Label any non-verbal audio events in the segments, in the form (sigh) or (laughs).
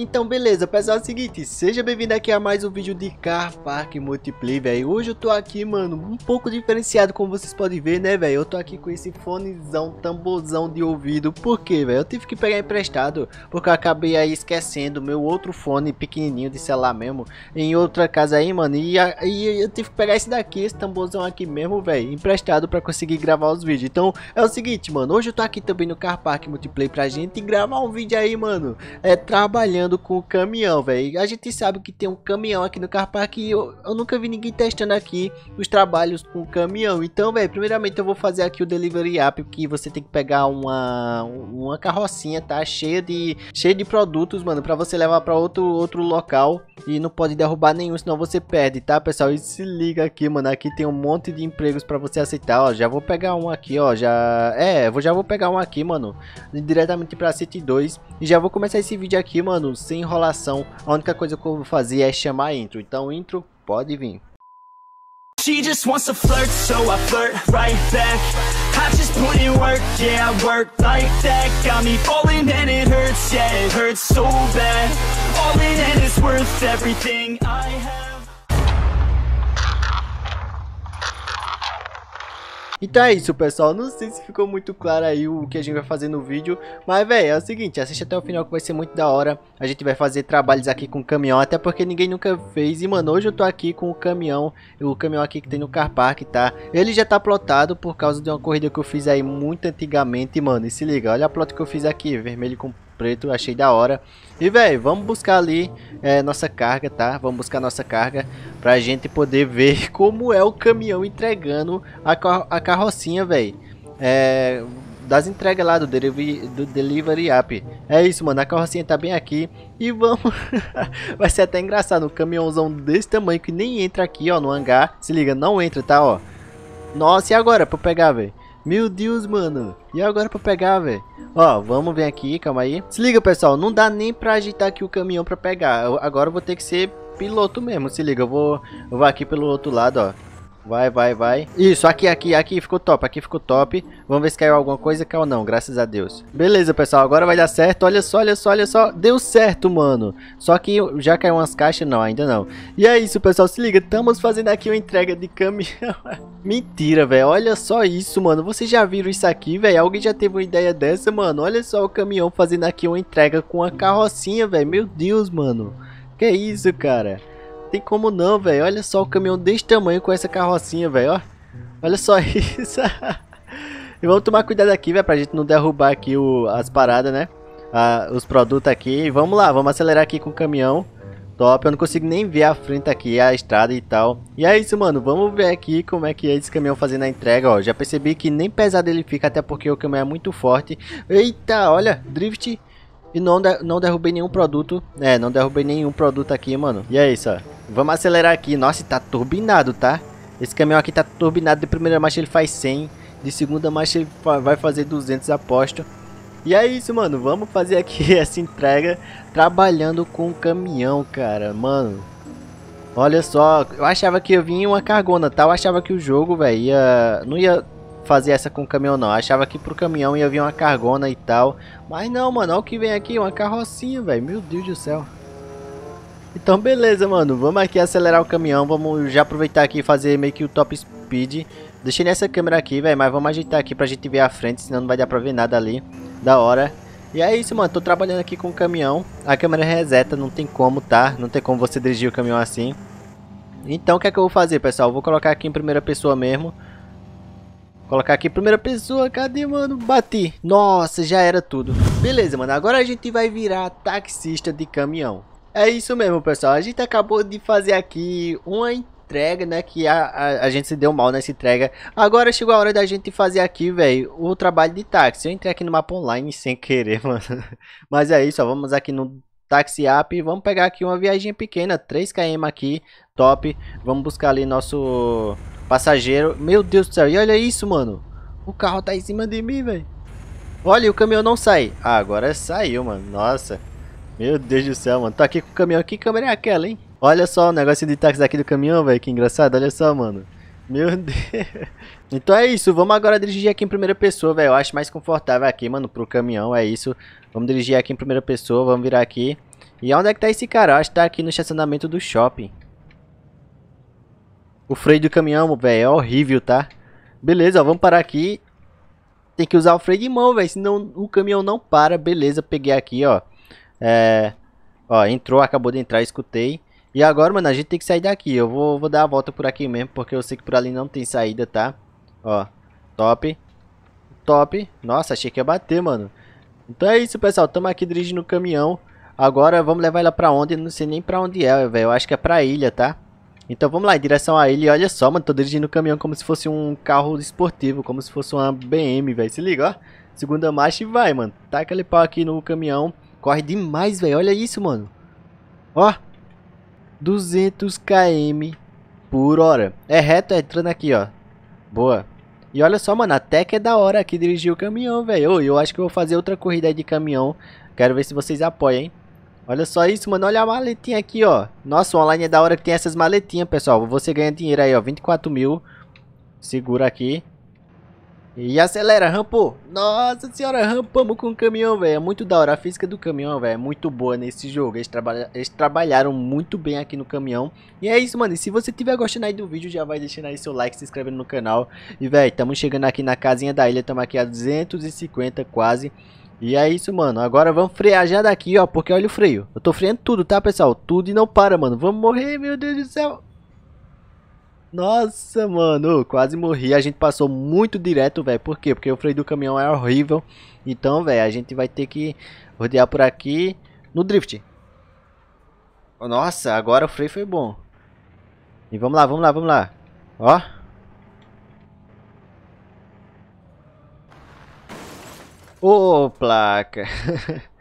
Então beleza pessoal, é o seguinte, seja bem-vindo aqui a mais um vídeo de Car Park Multiplay, velho. Hoje eu tô aqui, mano, um pouco diferenciado, como vocês podem ver, né, velho. Eu tô aqui com esse fonezão, tamborzão de ouvido, por quê, velho? Eu tive que pegar emprestado, porque eu acabei aí esquecendo meu outro fone pequenininho de celular mesmo, em outra casa aí, mano. E, e eu tive que pegar esse daqui, esse tamborzão aqui mesmo, velho, emprestado pra conseguir gravar os vídeos. Então é o seguinte, mano, hoje eu tô aqui também no Car Park Multiplay pra gente gravar um vídeo aí, mano, é trabalhando testando com o caminhão, velho. A gente sabe que tem um caminhão aqui no Carpark e eu, eu nunca vi ninguém testando aqui os trabalhos com o caminhão. Então, velho, primeiramente eu vou fazer aqui o delivery app, que você tem que pegar uma, uma carrocinha, tá? Cheia de, cheia de produtos, mano, pra você levar pra outro, outro local e não pode derrubar nenhum, senão você perde, tá, pessoal? E se liga aqui, mano. Aqui tem um monte de empregos pra você aceitar, ó. Já vou pegar um aqui, ó. Já... É, eu já vou pegar um aqui, mano. Diretamente pra City 2. E já vou começar esse vídeo aqui, mano, sem enrolação. A única coisa que eu vou fazer é chamar a intro. Então, intro, pode vir. She just wants to flirt, so I flirt right back. I just put in work, yeah, I work like that. Got me falling and it hurts, yeah, it hurts so bad all and it's worth everything I have. Então é isso, pessoal. Não sei se ficou muito claro aí o que a gente vai fazer no vídeo. Mas, velho, é o seguinte. Assiste até o final que vai ser muito da hora. A gente vai fazer trabalhos aqui com o caminhão. Até porque ninguém nunca fez. E, mano, hoje eu tô aqui com o caminhão. O caminhão aqui que tem no Car Park, tá? Ele já tá plotado por causa de uma corrida que eu fiz aí muito antigamente, mano. E se liga, olha a plot que eu fiz aqui. Vermelho com preto, achei da hora. E, velho, vamos buscar ali é, nossa carga, tá? Vamos buscar nossa carga pra gente poder ver (laughs) como é o caminhão entregando a, car a carrocinha, velho. É, das entregas lá do, delivery, do Delivery App. É isso, mano. A carrocinha tá bem aqui. E vamos... (laughs) Vai ser até engraçado. Um caminhãozão desse tamanho que nem entra aqui, ó, no hangar. Se liga, não entra, tá, ó. Nossa, e agora pra pegar, velho? Meu Deus, mano. E agora pra pegar, velho? Ó, vamos vir aqui, calma aí. Se liga, pessoal. Não dá nem pra agitar aqui o caminhão pra pegar. Eu, agora eu vou ter que ser piloto mesmo. Se liga, eu vou, eu vou aqui pelo outro lado, ó. Vai, vai, vai. Isso, aqui, aqui, aqui ficou top, aqui ficou top. Vamos ver se caiu alguma coisa, caiu não, graças a Deus. Beleza, pessoal, agora vai dar certo. Olha só, olha só, olha só. Deu certo, mano. Só que já caiu umas caixas, não, ainda não. E é isso, pessoal, se liga, estamos fazendo aqui uma entrega de caminhão. (laughs) Mentira, velho, olha só isso, mano. Vocês já viram isso aqui, velho? Alguém já teve uma ideia dessa, mano? Olha só o caminhão fazendo aqui uma entrega com a carrocinha, velho. Meu Deus, mano. Que isso, cara. Tem como não, velho. Olha só o caminhão desse tamanho com essa carrocinha, velho. Olha. só (laughs) isso. e vamos tomar cuidado aqui, velho, pra gente não derrubar aqui o, as paradas, né? Ah, os produtos aqui. E vamos lá, vamos acelerar aqui com o caminhão. Top, eu não consigo nem ver a frente aqui, a estrada e tal. E é isso, mano. Vamos ver aqui como é que é esse caminhão fazendo a entrega, ó. Já percebi que nem pesado ele fica, até porque o caminhão é muito forte. Eita, olha, drift e não, de não derrubei nenhum produto. É, não derrubei nenhum produto aqui, mano. E é isso, ó. Vamos acelerar aqui. Nossa, tá turbinado, tá? Esse caminhão aqui tá turbinado. De primeira marcha ele faz 100. De segunda marcha ele vai fazer 200, aposto. E é isso, mano. Vamos fazer aqui (laughs) essa entrega trabalhando com o caminhão, cara. Mano, olha só. Eu achava que eu vinha uma cargona, tá? Eu achava que o jogo, velho, ia... Não ia fazer essa com o caminhão, não. Eu achava que pro caminhão ia vir uma cargona e tal. Mas não, mano. Olha o que vem aqui. Uma carrocinha, velho. Meu Deus do céu. Então beleza, mano, vamos aqui acelerar o caminhão, vamos já aproveitar aqui e fazer meio que o top speed. Deixei nessa câmera aqui, velho, mas vamos ajeitar aqui pra gente ver a frente, senão não vai dar pra ver nada ali, da hora. E é isso, mano, tô trabalhando aqui com o caminhão, a câmera é reseta, não tem como, tá? Não tem como você dirigir o caminhão assim. Então o que é que eu vou fazer, pessoal? vou colocar aqui em primeira pessoa mesmo. Colocar aqui em primeira pessoa, cadê, mano? Bati. Nossa, já era tudo. Beleza, mano, agora a gente vai virar taxista de caminhão. É isso mesmo, pessoal. A gente acabou de fazer aqui uma entrega, né? Que a, a, a, gente se deu mal nessa entrega. Agora chegou a hora da gente fazer aqui, velho, o trabalho de táxi. Eu entrei aqui no mapa online sem querer, (laughs) mano. Mas é isso, ó. Vamos aqui no táxi App e vamos pegar aqui uma viagem pequena. 3km aqui, top. Vamos buscar ali nosso passageiro. Meu Deus do céu, e olha isso, mano. O carro tá em cima de mim, velho. Olha, o caminhão não sai. Ah, agora saiu, mano. Nossa. Meu Deus do céu, mano. Tô tá aqui com o caminhão. Que câmera é aquela, hein? Olha só o negócio de táxi aqui do caminhão, velho. Que engraçado. Olha só, mano. Meu (laughs) Deus. Então é isso. Vamos agora dirigir aqui em primeira pessoa, velho. Eu acho mais confortável aqui, mano, pro caminhão. É isso. Vamos dirigir aqui em primeira pessoa. Vamos virar aqui. E onde é que tá esse cara? Eu acho que tá aqui no estacionamento do shopping. O freio do caminhão, velho, é horrível, tá? Beleza, ó, vamos parar aqui. Tem que usar o freio de mão, velho, senão o caminhão não para. Beleza, peguei aqui, ó. É, ó, entrou, acabou de entrar, escutei. E agora, mano, a gente tem que sair daqui. Eu vou, vou dar a volta por aqui mesmo, porque eu sei que por ali não tem saída, tá? Ó, top. Top. Nossa, achei que ia bater, mano. Então é isso, pessoal. Tamo aqui dirigindo o caminhão. Agora vamos levar ela pra onde? não sei nem pra onde é, velho. Eu acho que é pra ilha, tá? Então vamos lá, em direção à ilha. Olha só, mano, tô dirigindo o caminhão como se fosse um carro esportivo, como se fosse uma BM, velho. Se liga, ó. Segunda marcha e vai, mano. Tá aquele pau aqui no caminhão. Corre demais, velho. Olha isso, mano. Ó. 200 km por hora. É reto, é entrando aqui, ó. Boa. E olha só, mano, até que é da hora aqui dirigir o caminhão, velho. Eu acho que eu vou fazer outra corrida de caminhão. Quero ver se vocês apoiam, hein. Olha só isso, mano. Olha a maletinha aqui, ó. Nossa, online é da hora que tem essas maletinhas, pessoal. Você ganha dinheiro aí, ó. 24 mil. Segura aqui. E acelera, rampou. Nossa senhora, rampamos com o caminhão, velho. É muito da hora. A física do caminhão, velho, é muito boa nesse jogo. Eles, traba eles trabalharam muito bem aqui no caminhão. E é isso, mano. E se você tiver gostando aí do vídeo, já vai deixando aí seu like, se inscrevendo no canal. E, velho, estamos chegando aqui na casinha da ilha. Estamos aqui a 250 quase. E é isso, mano. Agora vamos frear já daqui, ó. Porque olha o freio. Eu tô freando tudo, tá, pessoal? Tudo e não para, mano. Vamos morrer, meu Deus do céu. Nossa, mano, quase morri. A gente passou muito direto, velho. Por quê? Porque o freio do caminhão é horrível. Então, velho, a gente vai ter que rodear por aqui no drift. Oh, nossa, agora o freio foi bom. E vamos lá, vamos lá, vamos lá. Ó. Ô, placa. (laughs)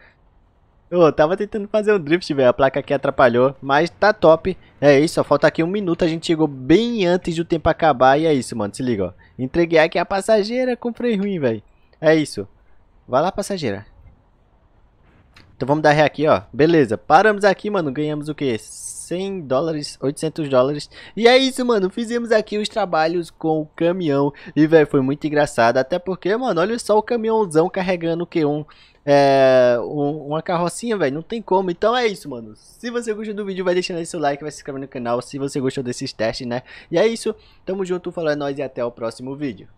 Eu tava tentando fazer um drift, velho. A placa aqui atrapalhou. Mas tá top. É isso, Falta aqui um minuto. A gente chegou bem antes do tempo acabar. E é isso, mano. Se liga, ó. Entreguei aqui a passageira com freio ruim, velho. É isso. Vai lá, passageira. Então vamos dar ré aqui, ó. Beleza. Paramos aqui, mano. Ganhamos o quê? 100 dólares, 800 dólares. E é isso, mano. Fizemos aqui os trabalhos com o caminhão. E, velho, foi muito engraçado. Até porque, mano, olha só o caminhãozão carregando o Q1. É, um, uma carrocinha, velho, não tem como. Então é isso, mano. Se você gostou do vídeo, vai deixando aí seu like, vai se inscrevendo no canal. Se você gostou desses testes, né? E é isso. Tamo junto, falando é nóis e até o próximo vídeo.